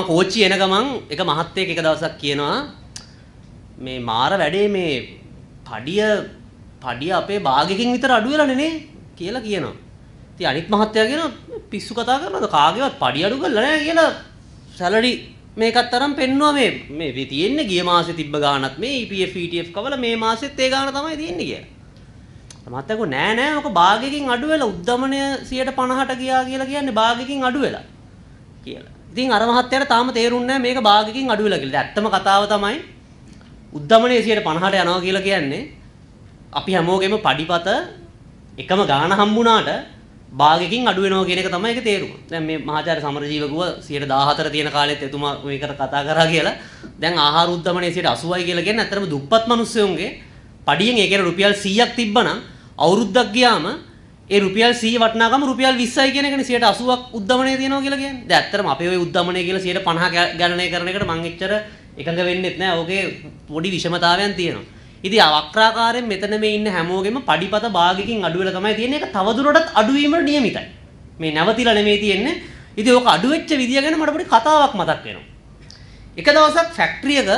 මං කෝච්චි එන ගමන් එක මහත්තයෙක් එක දවසක් කියනවා මේ මාර වැඩේ මේ පඩිය පඩිය අපේ භාගයකින් විතර අඩු වෙලා නෙනේ කියලා කියනවා. ඉතින් අනිත් මහත්තයා කියනවා පිස්සු කතා කරනවද කාගේවත් පඩිය අඩු කරලා නැහැ කියලා සැලරි මේකත් තරම් පෙන්නවා මේ මේ තියෙන්නේ ගිය මාසේ තිබ්බ ගාණත් මේ EPF ETF කවල මේ මාසෙත් ඒ ගාණ තමයි තියෙන්නේ කියලා. මහත්තයා කිව්වා නෑ නෑ ඔක භාගයකින් අඩු වෙලා උද්දමනය 150ට ගියා කියලා කියන්නේ භාගයකින් අඩු වෙලා කියලා. ඉතින් අර මහත්තයාට තාම තේරුන්නේ නැහැ මේක භාගකින් අඩු වෙලා කියලා. ඇත්තම කතාව තමයි උද්දමනයේ 50ට යනවා කියලා කියන්නේ අපි හැමෝගෙම පඩිපත එකම ගාන හම්බුණාට භාගකින් අඩු වෙනවා කියන එක තමයි ඒක තේරුම. දැන් මේ මහාචාර්ය සමරජීව කිව්ව 114 තියෙන කාලෙත් එතුමා මේකට කතා කරා කියලා. දැන් ආහාර උද්දමනයේ 80යි කියලා කියන්නේ ඇත්තටම දුප්පත් මිනිස්සුන්ගේ පඩියෙන් ඒ කියන්නේ රුපියල් 100ක් තිබ්බනම් අවුරුද්දක් ගියාම ඒ රුපියල් 100 වටිනාකම රුපියල් 20යි කියන එකනේ 80ක් උද්දමනය තියෙනවා කියලා කියන්නේ. දැන් ඇත්තටම අපේ ওই උද්දමනය කියලා 150 ගණනය කරන එකට මම එච්චර එකඟ වෙන්නෙත් නෑ. ඕකේ පොඩි විෂමතාවයන් තියෙනවා. ඉතින් අවක්‍රාකාරයෙන් මෙතන මේ ඉන්න හැමෝගෙම පඩිපත භාගයකින් අඩු වෙලා තමයි තියෙන්නේ. ඒක තවදුරටත් අඩු වීමට නියමිතයි. මේ නැවතිලා නෙමෙයි තියෙන්නේ. ඉතින් ඕක අඩු වෙච්ච විදිය ගැන මට පොඩි කතාවක් මතක් වෙනවා. එක දවසක් ෆැක්ටරි එක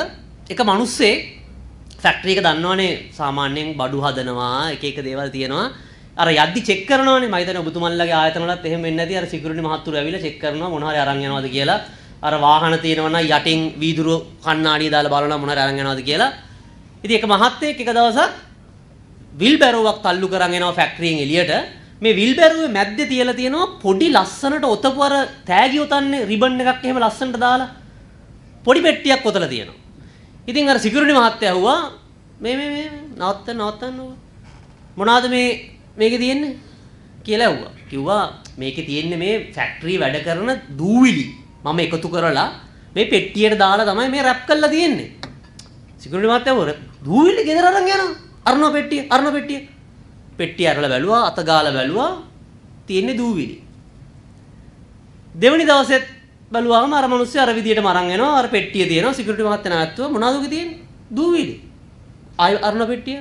එක මිනිස්සෙක් ෆැක්ටරි එක දන්නවනේ සාමාන්‍යයෙන් බඩු හදනවා එක එක දේවල් තියෙනවා. අර යද්දි චෙක් කරනවානේ මම හිතන්නේ ඔබතුමන්ලගේ ආයතන වලත් එහෙම වෙන්නේ නැති අර සිකියුරිටි මහත්තුරු ඇවිල්ලා චෙක් කරනවා මොනවා හරි අරන් යනවාද කියලා අර වාහන තියෙනවා නම් යටින් වීදුරු කණ්ණාඩිය දාලා බලනවා මොනවා හරි අරන් යනවාද කියලා ඉතින් එක මහත්තයෙක් එක දවසක් විල් බැරෝවක් තල්ලු කරන් එනවා ෆැක්ටරියෙන් එළියට මේ විල් බැරෝවේ මැද්දේ තියලා තියෙනවා පොඩි ලස්සනට ඔතපු අර තෑගි ඔතන්නේ රිබන් එකක් එහෙම ලස්සනට දාලා පොඩි පෙට්ටියක් ඔතලා තියෙනවා ඉතින් අර සිකියුරිටි මහත්තයා ඇහුවා මේ මේ මේ නවත්තන්න නවත්තන්න මොනවාද මේ මේක තියෙන්නේ කියලා ඇහුවා. කිව්වා මේකේ තියෙන්නේ මේ ෆැක්ටරි වැඩ කරන දූවිලි. මම එකතු කරලා මේ පෙට්ටියට දාලා තමයි මේ රැප් කරලා තියෙන්නේ. සිකුරිටි මාත් ඇහුවා දූවිලි ගෙදර අරන් යනවා. අරනවා පෙට්ටිය, අරනවා පෙට්ටිය. පෙට්ටිය අරලා බැලුවා, අත ගාලා බැලුවා. තියෙන්නේ දූවිලි. දෙවනි දවසෙත් බැලුවාම අර මිනිස්සු අර විදියටම අරන් එනවා. අර පෙට්ටිය තියෙනවා. සිකුරිටි මාත් නැවතුවා මොනවද ඔගේ තියෙන්නේ? දූවිලි. ආය අරනවා පෙට්ටිය.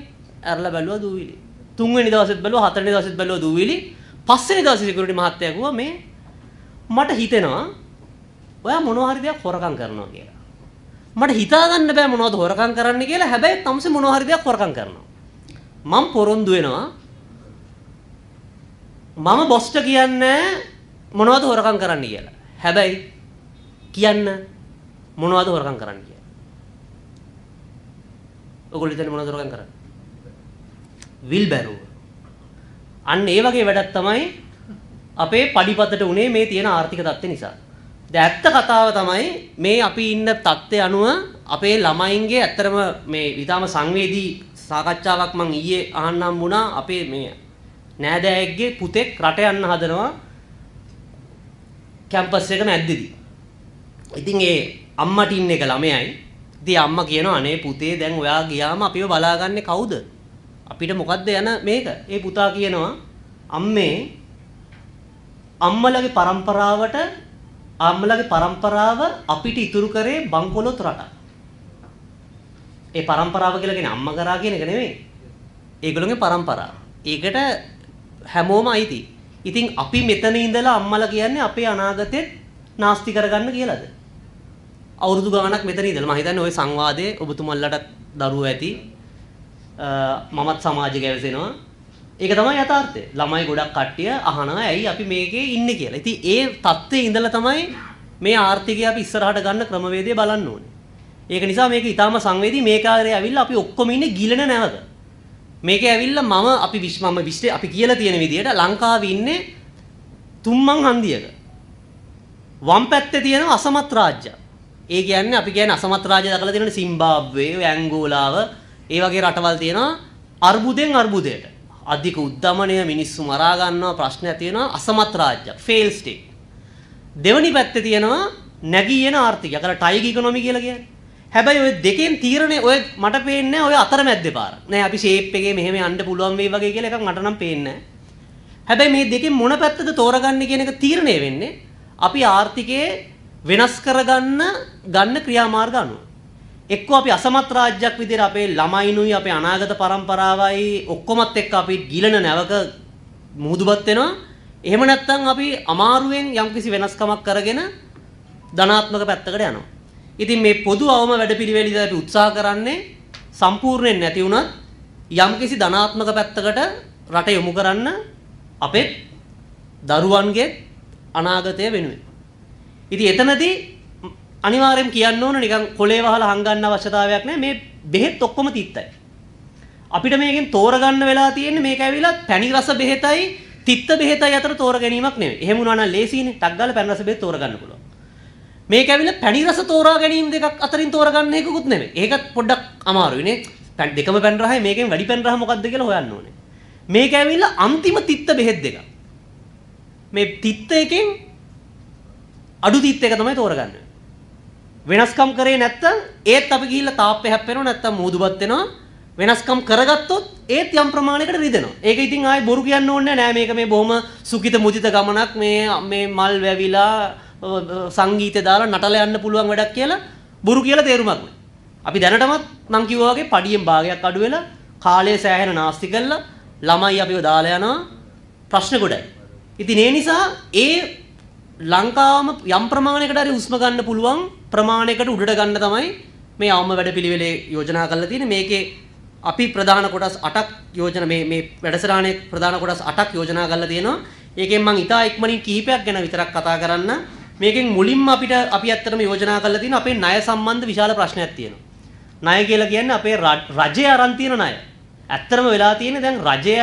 අරලා බැලුවා දූවිලි. තුන්වෙනි දවසෙත් බැලුවා හතරවෙනි දවසෙත් බැලුවා දූවිලි පස්වෙනි දවසේ සිකියුරිටි මහත්තයා කිව්වා මේ මට හිතෙනවා ඔයා මොනවා හරි දෙයක් හොරකම් කරනවා කියලා. මට හිතා ගන්න බෑ මොනවද හොරකම් කරන්න කියලා. හැබැයි තමසේ මොනවා හරි දෙයක් හොරකම් කරනවා. මම පොරොන්දු වෙනවා මම බොස්ට කියන්නේ මොනවද හොරකම් කරන්න කියලා. හැබැයි කියන්න මොනවද හොරකම් කරන්න කියලා. ඔයගොල්ලෝ ඉතින් මොනවද හොරකම් කරන්නේ? විල් බැරුව. අන්න ඒ වගේ වැඩක් තමයි අපේ පඩිපතට උනේ මේ තියෙන ආර්ථික தත්ත්වය නිසා. දැන් ඇත්ත කතාව තමයි මේ අපි ඉන්න தත්ත්වය අනුව අපේ ළමයින්ගේ ඇත්තරම මේ ඊටාම සංවේදී සාකච්ඡාවක් මං ඊයේ අහන්නම් වුණා අපේ මේ නෑදෑයෙක්ගේ පුතෙක් රට යන්න හදනවා කැම්පස් එක මැද්දේදී. ඉතින් ඒ අම්මට ඉන්න එක ළමයයි. ඉතින් අම්මා කියනවා අනේ පුතේ දැන් ඔයා ගියාම අපිව බලාගන්නේ කවුද? අපිට මොකද්ද යන මේක? ඒ පුතා කියනවා අම්මේ අම්මලගේ પરම්පරාවට අම්මලගේ પરම්පරාව අපිට ඉතුරු කරේ බංකොලොත් රටක්. ඒ પરම්පරාව කියලා කියන්නේ අම්මා කරා කියන එක නෙමෙයි. ඒගොල්ලෝගේ પરම්පරාව. ඒකට හැමෝම අයිති. ඉතින් අපි මෙතන ඉඳලා අම්මලා කියන්නේ අපේ අනාගතෙත් නාස්ති කරගන්න කියලාද? අවුරුදු ගාණක් මෙතන ඉඳලා මම හිතන්නේ ওই සංවාදයේ ඔබතුමන්ලට දරුවෝ ඇති මමත් සමාජ ගැවසෙනවා ඒක තමයි යථාර්ථය. ළමයි ගොඩක් කට්ටිය අහනවා ඇයි අපි මේකේ ඉන්නේ කියලා. ඉතින් ඒ தත්ත්වයේ ඉඳලා තමයි මේ ආර්ථිකය අපි ඉස්සරහට ගන්න ක්‍රමවේදය බලන්න ඕනේ. ඒක නිසා මේක ඊටාම සංවේදී මේ කාර්යය ඇවිල්ලා අපි ඔක්කොම ඉන්නේ ගිලන නැවත. මේක ඇවිල්ලා මම අපි විශ්මම විශ්ලේ අපි කියලා තියෙන විදිහට ලංකාවේ ඉන්නේ තුම්මන් හන්දියක. වම් පැත්තේ තියෙන අසමත් රාජ්‍යයක්. ඒ කියන්නේ අපි කියන්නේ අසමත් රාජ්‍ය දකලා තියෙන සිම්බාබ්වේ, ඇංගෝලාව, ඒ වගේ රටවල් තියෙනවා අර්බුදෙන් අර්බුදයට. අධික උද්දමනය මිනිස්සු මරා ගන්නවා ප්‍රශ්න ඇති වෙනවා අසමත් රාජ්‍යයක් ෆේල් ස්ටේට්. දෙවනි පැත්තේ තියෙනවා නැගී එන ආර්ථිකය. අර ටයිග් ඉකොනොමි කියලා කියන්නේ. හැබැයි ওই දෙකෙන් තීරණේ ඔය මට පේන්නේ ඔය අතරමැද්දේ පාර. නෑ අපි ෂේප් එකේ මෙහෙම යන්න පුළුවන් වෙයි වගේ කියලා එකක් මට නම් පේන්නේ හැබැයි මේ දෙකෙන් මොන පැත්තද තෝරගන්නේ කියන එක තීරණය වෙන්නේ අපි ආර්ථිකයේ වෙනස් කරගන්න ගන්න ක්‍රියාමාර්ග අනුව. එක්කෝ අපි අසමත් රාජ්‍යයක් විදිහට අපේ ළමයිනුයි අපේ අනාගත પરම්පරාවයි ඔක්කොමත් එක්ක අපි ගිලන නැවක මුහුදුපත් වෙනවා. එහෙම නැත්නම් අපි අමාරුවෙන් යම්කිසි වෙනස්කමක් කරගෙන ධනාත්මක පැත්තකට යනවා. ඉතින් මේ පොදු අවම වැඩපිළිවෙලින් අපි උත්සාහ කරන්නේ සම්පූර්ණයෙන් නැති වුණත් යම්කිසි ධනාත්මක පැත්තකට රට යොමු කරන්න අපේ දරුවන්ගේ අනාගතය වෙනුවෙන්. ඉතින් එතනදී අනිවාර්යයෙන් කියන්න ඕන නිකන් කොලේ වහලා හංගන්න අවශ්‍යතාවයක් නැහැ. මේ බෙහෙත් ඔක්කොම තිත්තයි. අපිට මේකෙන් තෝරගන්න වෙලා තියෙන්නේ මේක ඇවිල්ලා පැණි රස බෙහෙතයි තිත්ත බෙහෙතයි අතර තෝර ගැනීමක් නෙවෙයි. එහෙම වුණා නම් ලේසියිනේ. ටක් ගාලා පැණි රස බෙහෙත් තෝරගන්න පුළුවන්. මේක ඇවිල්ලා පැණි රස තෝරා ගැනීම දෙකක් අතරින් තෝරගන්න එකකුත් නෙමෙයි. ඒකත් පොඩ්ඩක් අමාරුයිනේ. පැණි දෙකම පැණි රහයි මේකෙන් වැඩි පැණි රහ මොකක්ද කියලා හොයන්න ඕනේ. මේක ඇවිල්ලා අන්තිම තිත්ත බෙහෙත් දෙක. මේ තිත්ත එකෙන් අඩු තිත්ත එක තමයි තෝරගන්නේ. වෙනස්කම් කරේ නැත්තම් ඒත් අපි ගිහිල්ලා තාප්පේ හැප්පෙනවා නැත්තම් මෝදුපත් වෙනවා වෙනස්කම් කරගත්තොත් ඒත් යම් ප්‍රමාණයකට රිදෙනවා. ඒක ඉතින් ආයේ බොරු කියන්න ඕනේ නෑ මේක මේ බොහොම සුඛිත මුදිත ගමනක් මේ මේ මල් වැවිලා සංගීතය දාලා නටලා යන්න පුළුවන් වැඩක් කියලා බොරු කියලා තේරුමක් නෑ. අපි දැනටමත් මං කිව්වා වගේ පඩියෙන් භාගයක් අඩු වෙලා කාලය සෑහෙන නාස්ති කරලා ළමයි අපිව දාලා යනවා ප්‍රශ්න ගොඩයි. ඉතින් ඒ නිසා ඒ ලංකාවම යම් ප්‍රමාණයකට හරි හුස්ම ගන්න පුළුවන් ප්‍රමාණයකට උඩට ගන්න තමයි මේ අවම වැඩපිළිවෙලේ යෝජනා කරලා තියෙන්නේ. මේකේ අපි ප්‍රධාන කොටස් 8ක් යෝජන මේ මේ වැඩසටහනේ ප්‍රධාන කොටස් 8ක් යෝජනා කරලා තියෙනවා. ඒකෙන් මම ඉතා ඉක්මනින් කිහිපයක් ගැන විතරක් කතා කරන්න. මේකෙන් මුලින්ම අපිට අපි ඇත්තටම යෝජනා කරලා තියෙන අපේ ණය සම්බන්ධ විශාල ප්‍රශ්නයක් තියෙනවා. ණය කියලා කියන්නේ අපේ රජය අරන් තියෙන ණය. ඇත්තටම වෙලා තියෙන්නේ දැන් රජය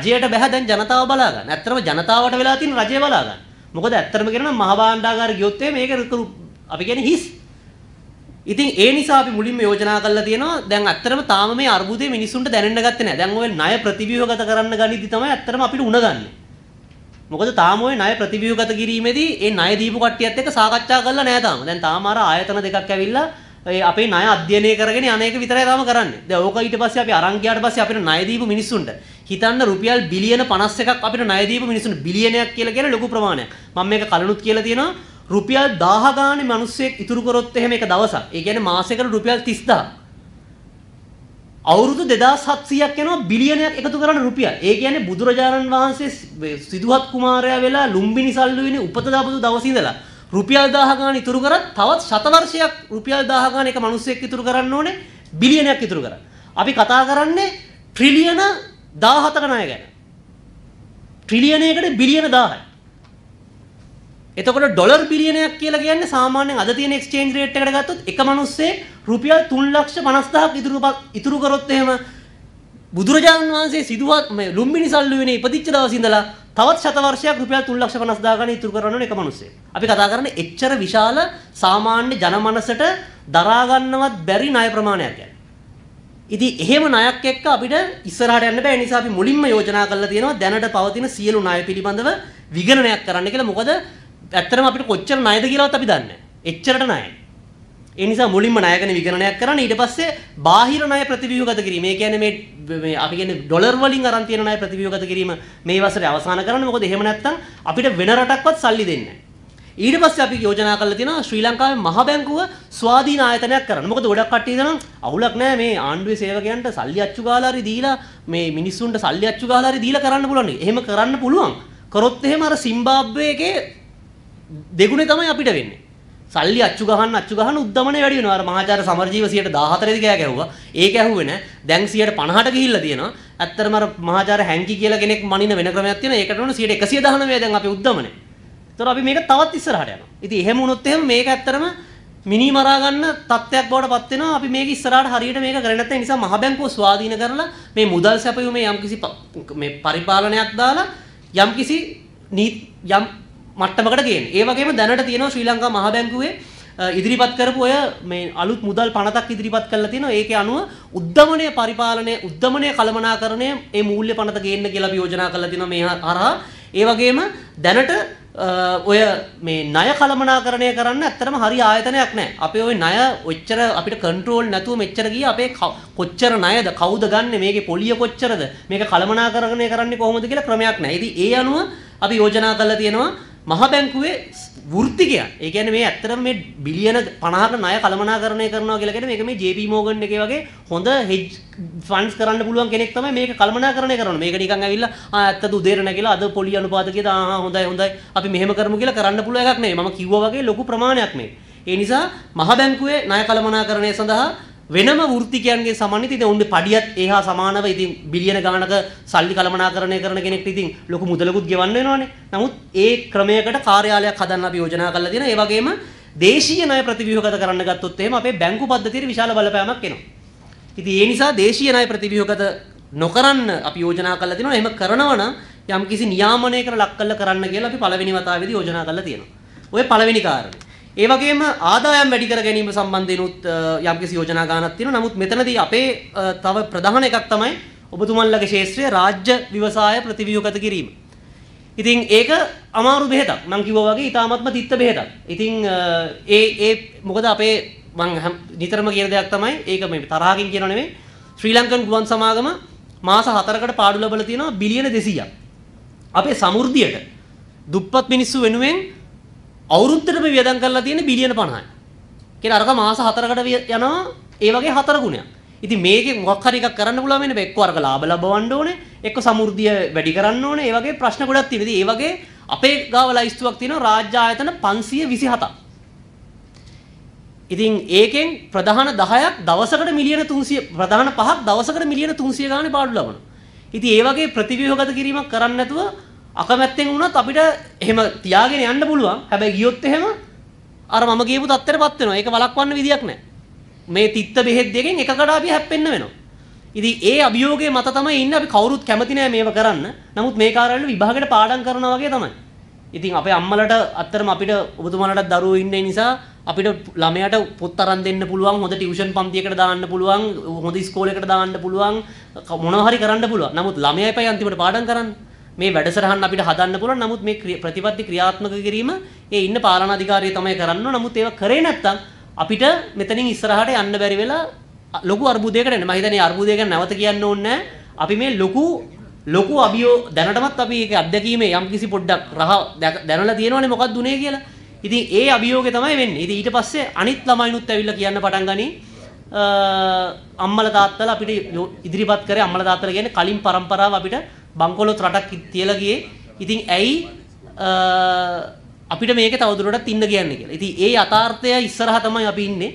රජයට බැහැ දැන් ජනතාව බලා ගන්න. ඇත්තටම ජනතාවට වෙලා තියෙන රජය බලා ගන්න. මොකද ඇත්තටම කියනවා මහ භාණ්ඩාගාර ගියොත් එහේ මේක රුතුරු අපි කියන්නේ හිස්. ඉතින් ඒ නිසා අපි මුලින්ම යෝජනා කරලා තියෙනවා දැන් ඇත්තටම තාම මේ අර්බුදේ මිනිසුන්ට දැනෙන්න ගත්තේ නැහැ. දැන් ඔය ණය ප්‍රතිව්‍යුහගත කරන්න ගනිද්දි තමයි ඇත්තටම අපිට උණගන්නේ. මොකද තාම ඔය ණය ප්‍රතිව්‍යුහගත කිරීමේදී ඒ ණය දීපු කට්ටියත් එක්ක සාකච්ඡා කරලා නැහැ තාම. දැන් තාම අර ආයතන දෙකක් ඇවිල්ලා ඒ අපේ ණය අධ්‍යයනය කරගෙන අනේක විතරයි තාම කරන්නේ. දැන් ඕක ඊට පස්සේ අපි අරන් ගියාට පස්සේ අපිට ණය දීපු මිනිස්සුන්ට හිතන්න රුපියල් බිලියන 51ක් අපිට ණය දීපු මිනිසුන් බිලියනයක් කියලා කියන ලොකු ප්‍රමාණයක්. මම මේක කලනුත් කියලා තියෙනවා. රුපියල් 1000 ගානේ මිනිස්සෙක් ඉතුරු කරොත් එහෙම එක දවසක්. ඒ කියන්නේ මාසෙකට රුපියල් 30000. අවුරුදු 2700ක් යනවා බිලියනයක් එකතු කරන රුපියල්. ඒ කියන්නේ බුදුරජාණන් වහන්සේ සිදුහත් කුමාරයා වෙලා ලුම්බිනි සල්ලු වෙන්නේ උපත දාපු දවස් ඉඳලා රුපියල් 1000 ගාන ඉතුරු කරත් තවත් ශතවර්ෂයක් රුපියල් 1000 ගාන එක මිනිස්සෙක් ඉතුරු කරන්න ඕනේ බිලියනයක් ඉතුරු කරන්න. අපි කතා කරන්නේ ට්‍රිලියන 17ක ණය ගැන. ට්‍රිලියනයකට බිලියන 1000යි. එතකොට ඩොලර් බිලියනයක් කියලා කියන්නේ සාමාන්‍යයෙන් අද තියෙන එක්ස්චේන්ජ් රේට් එකට ගත්තොත් එක මිනිස්සේ රුපියල් 350000ක් ඉතුරු ඉතුරු කරොත් එහෙම බුදුරජාණන් වහන්සේ සිදුවත් මේ ලුම්බිනි සල්ලුවේනේ ඉපදිච්ච දවස් ඉඳලා තවත් ශත වර්ෂයක් රුපියල් 350000 ගන්න ඉතුරු කරනවා නේ එක මිනිස්සේ. අපි කතා කරන්නේ එච්චර විශාල සාමාන්‍ය ජනමනසට දරා ගන්නවත් බැරි ණය ප්‍රමාණයක් ගැන. ඉතින් එහෙම ණයක් එක්ක අපිට ඉස්සරහට යන්න බෑ. ඒ නිසා අපි මුලින්ම යෝජනා කරලා තියෙනවා දැනට පවතින සියලු ණය පිළිබඳව විගණනයක් කරන්න කියලා. මොකද ඇත්තටම අපිට කොච්චර ණයද කියලාවත් අපි දන්නේ එච්චරට ණයයි. ඒ නිසා මුලින්ම ණය ගැන විගණනයක් කරන්න ඊට පස්සේ බාහිර ණය ප්‍රතිව්‍යුහගත කිරීම. ඒ කියන්නේ මේ මේ අපි කියන්නේ ඩොලර් වලින් අරන් තියෙන ණය ප්‍රතිව්‍යුහගත කිරීම මේ වසරේ අවසන් කරන්න. මොකද එහෙම නැත්නම් අපිට වෙන රටක්වත් සල්ලි දෙන්නේ නැහැ. ඊට පස්සේ අපි යෝජනා කරලා තියෙනවා ශ්‍රී ලංකාවේ මහ බැංකුව ස්වාධීන ආයතනයක් කරන්න. මොකද ගොඩක් කට්ටිය දනම් අවුලක් නැහැ මේ ආණ්ඩුවේ සේවකයන්ට සල්ලි අච්චු ගාලා හරි දීලා මේ මිනිස්සුන්ට සල්ලි අච්චු ගාලා හරි දීලා කරන්න පුළුවන්. එහෙම කරන්න පුළුවන්. කරොත් එහෙම අර සිම්බාබ්වේ එකේ දෙගුණේ තමයි අපිට වෙන්නේ. සල්ලි අච්චු ගහන්න අච්චු ගහන්න උද්දමනය වැඩි වෙනවා. අර මහාචාර සමරජීව 114 දී ගෑ ගැහුවා. ඒක ඇහුවේ නෑ. දැන් 150ට ගිහිල්ලා තියෙනවා. ඇත්තටම අර මහාචාර හැංකි කියලා කෙනෙක් මනින වෙන ක්‍රමයක් තියෙනවා. ඒකට උන 119 දැන් අපි උද්දමනේ. ඒතර අපි මේක තවත් ඉස්සරහට යනවා. ඉතින් එහෙම වුණොත් එහෙම මේක ඇත්තටම මිනි මරා ගන්න තත්ත්වයක් බවට පත් වෙනවා. අපි මේක ඉස්සරහට හරියට මේක කරේ නැත්නම් නිසා මහ බැංකුව ස්වාධීන කරලා මේ මුදල් සැපයීම මේ යම්කිසි මේ පරිපාලනයක් දාලා යම්කිසි යම් මට්ටමකට ගේන. ඒ වගේම දැනට තියෙනවා ශ්‍රී ලංකා මහ බැංකුවේ ඉදිරිපත් කරපු ඔය මේ අලුත් මුදල් පනතක් ඉදිරිපත් කරලා තිනවා ඒකේ අනුව උද්දමනය පරිපාලනය උද්දමනය කළමනාකරණය ඒ මූල්‍ය පනත ගේන්න කියලා අපි යෝජනා කරලා තිනවා මේ හරහා ඒ වගේම දැනට ඔය මේ ණය කළමනාකරණය කරන්න ඇත්තටම හරි ආයතනයක් නැහැ. අපේ ওই ණය ඔච්චර අපිට කන්ට්‍රෝල් නැතුව මෙච්චර ගියේ අපේ කොච්චර ණයද කවුද ගන්නෙ මේකේ පොලිය කොච්චරද මේක කළමනාකරණය කරන්නේ කොහොමද කියලා ක්‍රමයක් නැහැ. ඉතින් ඒ අනුව අපි යෝජනා කරලා තියෙනවා මහබැංකුවේ වෘත්ති කියන්නේ. ඒ කියන්නේ මේ ඇත්තටම මේ බිලියන 50ක ණය කළමනාකරණය කරනවා කියලා කියන්නේ මේක මේ JP Morgan එකේ වගේ හොඳ හෙජ් ෆන්ඩ්ස් කරන්න පුළුවන් කෙනෙක් තමයි මේක කළමනාකරණය කරන්නේ. මේක නිකන් ඇවිල්ලා ආ ඇත්තද උදේර නැගිලා අද පොලි අනුපාතකයේද ආහා හොඳයි හොඳයි අපි මෙහෙම කරමු කියලා කරන්න පුළුවන් එකක් නෙවෙයි. මම කිව්වා වගේ ලොකු ප්‍රමාණයක් මේ. ඒ නිසා මහ බැංකුවේ ණය කළමනාකරණය සඳහා වෙනම වෘත්තිකයන්ගේ සමන්විත ඉතින් උන්නේ පඩියත් ඒහා සමානව ඉතින් බිලියන ගාණක සල්ලි කළමනාකරණය කරන කෙනෙක්ට ඉතින් ලොකු මුදලකුත් ගෙවන්න වෙනවනේ. නමුත් ඒ ක්‍රමයකට කාර්යාලයක් හදන්න අපි යෝජනා කරලා තියෙනවා. ඒ වගේම දේශීය ණය ප්‍රතිව්‍යුහගත කරන්න ගත්තොත් එහෙම අපේ බැංකු පද්ධතියට විශාල බලපෑමක් එනවා. ඉතින් ඒ නිසා දේශීය ණය ප්‍රතිව්‍යුහගත නොකරන්න අපි යෝජනා කරලා තියෙනවා. එහෙම කරනවා නම් යම්කිසි නියාමනයකට ලක් කරලා කරන්න කියලා අපි පළවෙනි වතාවේදී යෝජනා කරලා තියෙනවා. ඔය පළවෙනි කාරණේ. ඒ වගේම ආදායම් වැඩි කර ගැනීම සම්බන්ධිනුත් යම්කිසි යෝජනා ගානක් තියෙනවා. නමුත් මෙතනදී අපේ තව ප්‍රධාන එකක් තමයි ඔබතුමන්ලගේ ශාස්ත්‍රයේ රාජ්‍ය ව්‍යවසාය ප්‍රතිව්‍යුහගත කිරීම. ඉතින් ඒක අමාරු බෙහෙතක්. මම කිව්වා වගේ ඊටාත්ම තිත්ත බෙහෙතක්. ඉතින් ඒ ඒ මොකද අපේ මම නිතරම කියන දෙයක් තමයි ඒක මේ තරහකින් කියනව නෙමෙයි. ශ්‍රී ලංකන් ගුවන් සමාගම මාස 4කට පාඩු ලැබලා තියෙනවා බිලියන 200ක්. අපේ සමෘද්ධියට දුප්පත් මිනිස්සු වෙනුවෙන් අවුරුද්දටම වියදම් කරලා තියෙන්නේ බිලියන 50යි. කියලා අරක මාස 4කට යනවා ඒ වගේ හතර ගුණයක්. ඉතින් මේකේ මොකක් හරි එකක් කරන්න පුළුවන් වෙන්නේ එක්ක අරක ලාභ ලබවන්න ඕනේ, එක්ක සමෘද්ධිය වැඩි කරන්න ඕනේ, ඒ වගේ ප්‍රශ්න ගොඩක් තියෙනවා. ඉතින් ඒ වගේ අපේ ගාව ලයිස්තුවක් තියෙනවා රාජ්‍ය ආයතන 527ක්. ඉතින් ඒකෙන් ප්‍රධාන 10ක් දවසකට මිලියන 300 ප්‍රධාන 5ක් දවසකට මිලියන 300 ගානේ පාඩු ලබනවා. ඉතින් ඒ වගේ ප්‍රතිව්‍යුහගත කිරීමක් කරන්න නැතුව අකමැත්තෙන් වුණත් අපිට එහෙම තියාගෙන යන්න පුළුවන්. හැබැයි ගියොත් එහෙම අර මම කියපු தත්තරපත් වෙනවා. ඒක වළක්වන්න විදියක් නැහැ. මේ තිත්ත බෙහෙත් දෙකෙන් එකකට අපි හැප්පෙන්න වෙනවා. ඉතින් ඒ අභියෝගයේ මත තමයි ඉන්නේ අපි කවුරුත් කැමති නෑ මේව කරන්න. නමුත් මේ කාර්යාලවල විභාගයට පාඩම් කරනවා වගේ තමයි. ඉතින් අපේ අම්මලට අත්‍තරම අපිට ඔබතුමාලට දරුවෝ ඉන්න නිසා අපිට ළමයාට පොත් අරන් දෙන්න පුළුවන් හොඳ ටියුෂන් පන්තියකට දාන්න පුළුවන් හොඳ ඉස්කෝලේකට දාන්න පුළුවන් මොනවා හරි කරන්න පුළුවන්. නමුත් ළමයා එපයි අන්තිමට පාඩම් කරන්නේ. මේ වැඩසටහන් අපිට හදන්න පුළුවන්. නමුත් මේ ප්‍රතිපත්ති ක්‍රියාත්මක කිරීම ඒ ඉන්න පාලනාධිකාරිය තමයි කරන්න ඕන. නමුත් ඒව කරේ නැත්තම් අපිට මෙතනින් ඉස්සරහට යන්න බැරි වෙලා ලොකු අර්බුදයකට එන්න. මම හිතන්නේ අර්බුදය ගැන නැවත කියන්න ඕනේ අපි මේ ලොකු ලොකු අභියෝ දැනටමත් අපි ඒක අත්දැකීමේ යම්කිසි පොඩ්ඩක් රහ දැනලා තියෙනවනේ මොකක්ද උනේ කියලා. ඉතින් ඒ අභියෝගේ තමයි වෙන්නේ. ඉතින් ඊට පස්සේ අනිත් ළමයිනුත් ඇවිල්ලා කියන්න පටන් ගනි අම්මලා තාත්තලා අපිට ඉදිරිපත් කරේ අම්මලා තාත්තලා කියන්නේ කලින් પરම්පරාව අපිට බංකොලොත් රටක් තියලා ගියේ. ඉතින් ඇයි අපිට මේක තවදුරටත් ඉන්න කියන්නේ කියලා. ඉතින් ඒ යථාර්ථය ඉස්සරහා තමයි අපි ඉන්නේ.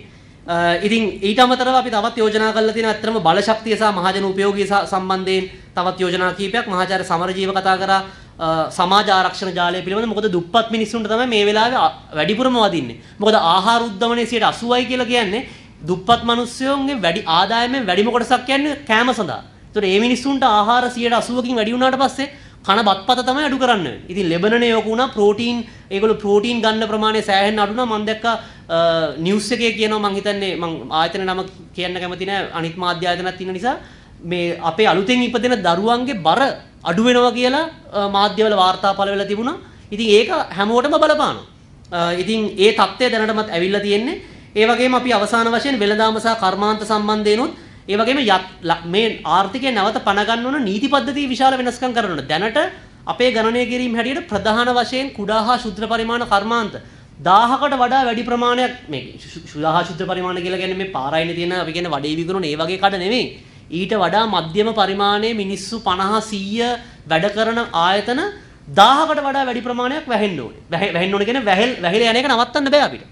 ඉතින් ඊට අමතරව අපි තවත් යෝජනා කරලා තියෙන ඇත්තම බලශක්තිය සහ මහජන උපයෝගී සම්බන්ධයෙන් තවත් යෝජනා කීපයක් මහාචාර්ය සමරජීව කතා කරා සමාජ ආරක්ෂණ ජාලය පිළිබඳ මොකද දුප්පත් මිනිස්සුන්ට තමයි මේ වෙලාවේ වැඩිපුරම වදින්නේ. මොකද ආහාර උද්දමනයේ 80යි කියලා කියන්නේ දුප්පත් මිනිස්සුන්ගේ වැඩි ආදායමෙන් වැඩිම කොටසක් කියන්නේ කෑම සඳහා. ඒතොර ඒ මිනිස්සුන්ට ආහාර 80කින් වැඩි වුණාට පස්සේ කන බත්පත තමයි අඩු කරන්න. ඉතින් ලෙබනනේ යෝක වුණා ප්‍රෝටීන් ඒගොල්ලෝ ප්‍රෝටීන් ගන්න ප්‍රමාණය සෑහෙන්න අඩු වුණා. මම දැක්කා නිවුස් එකේ කියනවා මම හිතන්නේ මම ආයතන නම කියන්න කැමති නෑ අනිත් මාධ්‍ය ආයතනත් ඉන්න නිසා මේ අපේ අලුතෙන් ඉපදෙන දරුවන්ගේ බර අඩු වෙනවා කියලා මාධ්‍යවල වාර්තා පළ වෙලා තිබුණා. ඉතින් ඒක හැමෝටම බලපානවා. ඉතින් ඒ தත්ත්වය දැනටමත් ඇවිල්ලා තියෙන්නේ. ඒ වගේම අපි අවසාන වශයෙන් වෙළඳාම සහ කර්මාන්ත සම්බන්ධයෙන්ුත් ඒ වගේම මේ ආර්ථිකය නැවත පණ ගන්න ඕන නීති පද්ධතිය විශාල වෙනස්කම් කරන්න ඕන. දැනට අපේ ගණනය කිරීම හැටියට ප්‍රධාන වශයෙන් කුඩා හා ශුද්‍ර පරිමාණ කර්මාන්ත 1000කට වඩා වැඩි ප්‍රමාණයක් මේ කුඩා හා ශුද්‍ර පරිමාණ කියලා කියන්නේ මේ පාරයිනේ තියෙන අපි කියන්නේ වඩේ විකුණන ඒ වගේ කඩ නෙමෙයි. ඊට වඩා මධ්‍යම පරිමාණයේ මිනිස්සු 50 100 වැඩ කරන ආයතන 1000කට වඩා වැඩි ප්‍රමාණයක් වැහෙන්න ඕනේ. වැහෙන්න ඕනේ කියන්නේ වැහෙල් වැහිලා යන එක නවත්තන්න බෑ අපිට.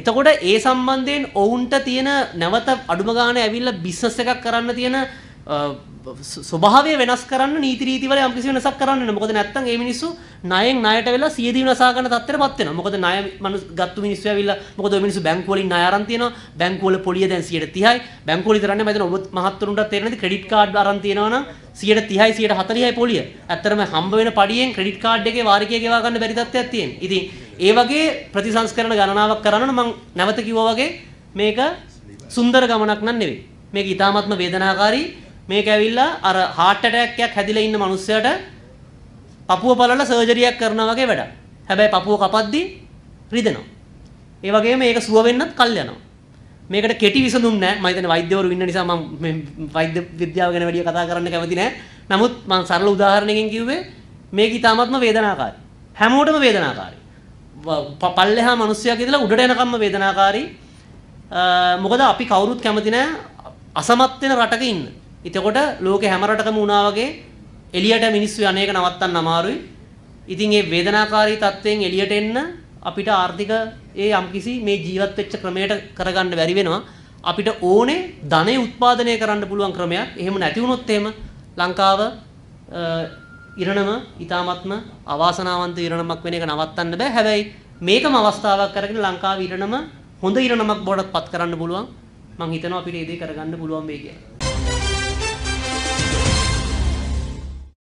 එතකොට ඒ සම්බන්ධයෙන් ඔවුන්ට තියෙන නැවත අඩුම ගානේ ඇවිල්ලා බිස්නස් එකක් කරන්න තියෙන ස්වභාවය වෙනස් කරන්න නීති රීති වල යම්කිසි වෙනසක් කරන්න ඕනේ. මොකද නැත්තම් මේ මිනිස්සු ණයෙන් ණයට වෙලා සියදී විනාශ ගන්න තත්ත්වයටපත් වෙනවා. මොකද ණය මනුස්ස ගත්තු මිනිස්සු ඇවිල්ලා මොකද ඔය මිනිස්සු බැංකු වලින් ණය අරන් තියෙනවා. බැංකු වල පොලිය දැන් 130යි. බැංකු වල ඉතරන්නේ මම හිතන ඔබ මහත්තුරුන්ටත් තේරෙන්නේ ක්‍රෙඩිට් කාඩ් අරන් තියෙනවා නම් 130යි 140යි පොලිය. ඇත්තටම හම්බ වෙන පඩියෙන් ක්‍රෙඩිට් කාඩ් එකේ වාරිකය ගෙවා ගන්න බැරි තත්ත්වයක් තියෙනවා. ඉතින් ඒ වගේ ප්‍රතිසංස්කරණ ගණනාවක් කරන්න මම නැවත කිව්වා වගේ මේක සුන්දර ගමනක් නන් නෙවෙයි. මේක ඊටාත්ම වේදනාකාරී. මේක ඇවිල්ලා අර heart attack එකක් හැදිලා ඉන්න මිනිස්සයාට පපුව පළලා සර්ජරියක් කරනවා වගේ වැඩක්. හැබැයි පපුව කපද්දී රිදෙනවා. ඒ වගේම මේක සුව වෙන්නත් කල් යනවා. මේකට කෙටි විසඳුම් නැහැ. මම හිතන්නේ වෛද්‍යවරු ඉන්න නිසා මම මේ වෛද්‍ය විද්‍යාව ගැන වැඩිය කතා කරන්න කැමති නැහැ. නමුත් මම සරල උදාහරණයකින් කිව්වේ මේක ඊටාත්ම වේදනාකාරී. හැමෝටම වේදනාකාරී. පල්ලෙහා මිනිස්සයා කියලා උඩට යනකම්ම වේදනාකාරී මොකද අපි කවුරුත් කැමති නැහැ අසමත් වෙන රටක ඉන්න. එතකොට ලෝකේ හැම රටකම වුණා වගේ එළියට මිනිස්සු අනේක නවත්තන්න අමාරුයි. ඉතින් මේ වේදනාකාරී තත්ත්වයෙන් එළියට එන්න අපිට ආර්ථික ඒ යම්කිසි මේ ජීවත් වෙච්ච ක්‍රමයට කරගන්න බැරි වෙනවා. අපිට ඕනේ ධනෙ උත්පාදනය කරන්න පුළුවන් ක්‍රමයක්. එහෙම නැති වුණොත් එහෙම ලංකාව ඉරණම ඊ타ත්ම අවාසනාවන්ත ඉරණමක් වෙන එක නවත්තන්න බෑ. හැබැයි මේකම අවස්ථාවක් කරගෙන ලංකාවේ ඉරණම හොඳ ඉරණමක් බවට පත් කරන්න පුළුවන්. මම හිතනවා අපිට ඒ දේ කරගන්න පුළුවන් වෙයි කියලා.